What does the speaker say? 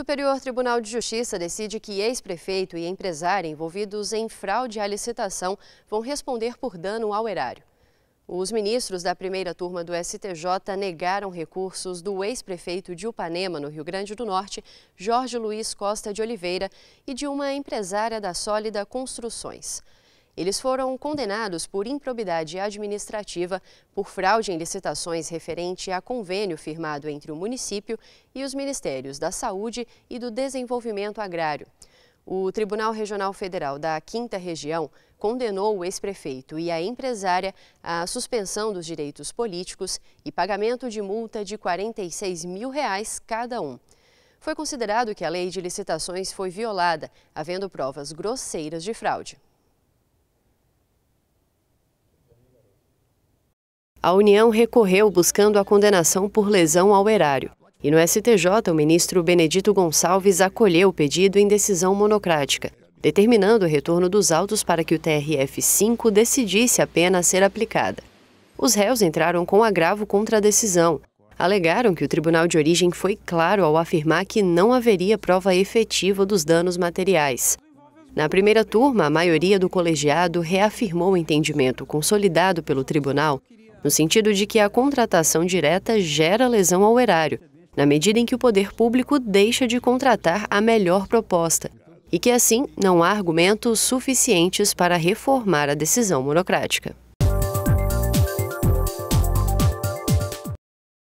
Superior Tribunal de Justiça decide que ex-prefeito e empresário envolvidos em fraude à licitação vão responder por dano ao erário. Os ministros da primeira turma do STJ negaram recursos do ex-prefeito de Upanema, no Rio Grande do Norte, Jorge Luiz Costa de Oliveira, e de uma empresária da Sólida Construções. Eles foram condenados por improbidade administrativa por fraude em licitações referente a convênio firmado entre o município e os Ministérios da Saúde e do Desenvolvimento Agrário. O Tribunal Regional Federal da Quinta Região condenou o ex-prefeito e a empresária à suspensão dos direitos políticos e pagamento de multa de R$ 46 mil reais cada um. Foi considerado que a lei de licitações foi violada, havendo provas grosseiras de fraude. A União recorreu buscando a condenação por lesão ao erário. E no STJ, o ministro Benedito Gonçalves acolheu o pedido em decisão monocrática, determinando o retorno dos autos para que o TRF-5 decidisse a pena ser aplicada. Os réus entraram com agravo contra a decisão. Alegaram que o tribunal de origem foi claro ao afirmar que não haveria prova efetiva dos danos materiais. Na primeira turma, a maioria do colegiado reafirmou o entendimento consolidado pelo tribunal no sentido de que a contratação direta gera lesão ao erário, na medida em que o poder público deixa de contratar a melhor proposta, e que assim não há argumentos suficientes para reformar a decisão burocrática.